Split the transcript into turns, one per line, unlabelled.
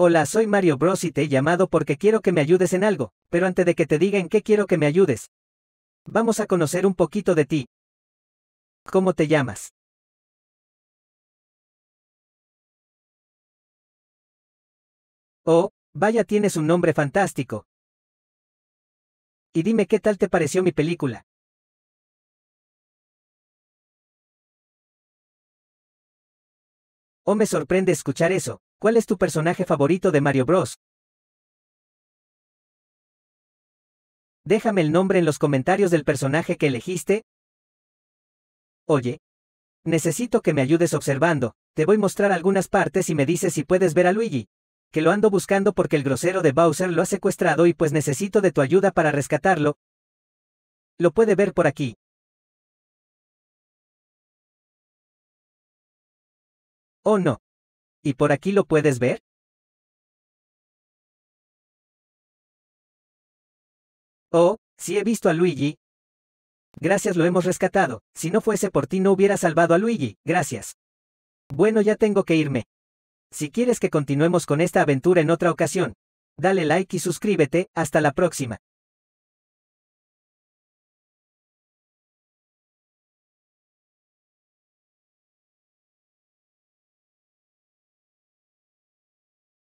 Hola, soy Mario Bros y te he llamado porque quiero que me ayudes en algo, pero antes de que te diga en qué quiero que me ayudes,
vamos a conocer un poquito de ti. ¿Cómo te llamas? Oh, vaya tienes un nombre fantástico. Y dime qué tal te pareció mi película. Oh, me sorprende escuchar eso. ¿Cuál es tu personaje favorito de Mario Bros? Déjame el nombre en los comentarios del personaje que elegiste. Oye, necesito que me
ayudes observando, te voy a mostrar algunas partes y me dices si puedes ver a Luigi. Que lo ando buscando
porque el grosero de Bowser lo ha secuestrado y pues necesito de tu ayuda para rescatarlo. Lo puede ver por aquí. Oh no, ¿Y por aquí lo puedes ver? Oh, si he visto a Luigi. Gracias lo hemos rescatado, si no fuese por ti no hubiera salvado a Luigi, gracias.
Bueno ya tengo que irme. Si quieres que continuemos con esta aventura en otra
ocasión, dale like y suscríbete, hasta la próxima.